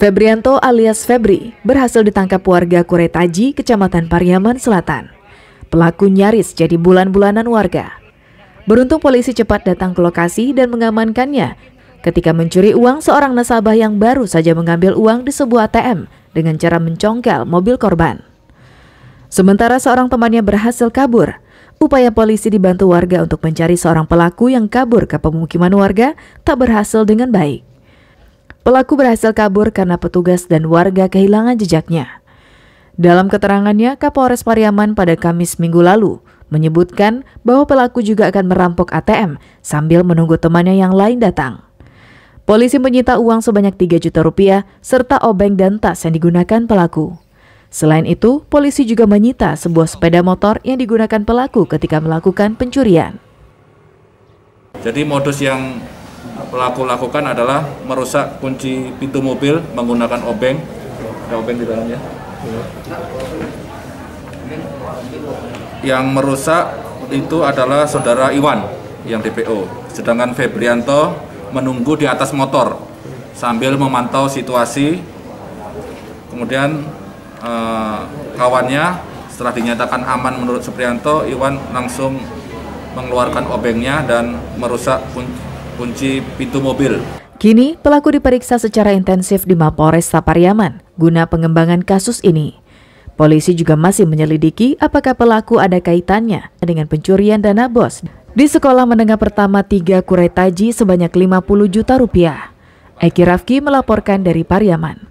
Febrianto alias Febri berhasil ditangkap warga Kuretaji, Kecamatan Pariaman Selatan. Pelaku nyaris jadi bulan-bulanan warga. Beruntung polisi cepat datang ke lokasi dan mengamankannya ketika mencuri uang seorang nasabah yang baru saja mengambil uang di sebuah ATM dengan cara mencongkel mobil korban. Sementara seorang temannya berhasil kabur, Upaya polisi dibantu warga untuk mencari seorang pelaku yang kabur ke pemukiman warga tak berhasil dengan baik. Pelaku berhasil kabur karena petugas dan warga kehilangan jejaknya. Dalam keterangannya, Kapolres Pariaman pada Kamis minggu lalu menyebutkan bahwa pelaku juga akan merampok ATM sambil menunggu temannya yang lain datang. Polisi menyita uang sebanyak 3 juta rupiah serta obeng dan tas yang digunakan pelaku. Selain itu, polisi juga menyita sebuah sepeda motor yang digunakan pelaku ketika melakukan pencurian. Jadi modus yang pelaku lakukan adalah merusak kunci pintu mobil menggunakan obeng. Ada obeng di dalamnya. Yang merusak itu adalah saudara Iwan yang DPO. Sedangkan Febrianto menunggu di atas motor sambil memantau situasi. Kemudian uh, kawannya. Setelah dinyatakan aman menurut Suprianto, Iwan langsung mengeluarkan obengnya dan merusak kunci pintu mobil. Kini, pelaku diperiksa secara intensif di Mapores Sapariaman guna pengembangan kasus ini. Polisi juga masih menyelidiki apakah pelaku ada kaitannya dengan pencurian dana bos di sekolah menengah pertama 3 Kuretaji sebanyak 50 juta rupiah. Eki Rafki melaporkan dari Pariaman.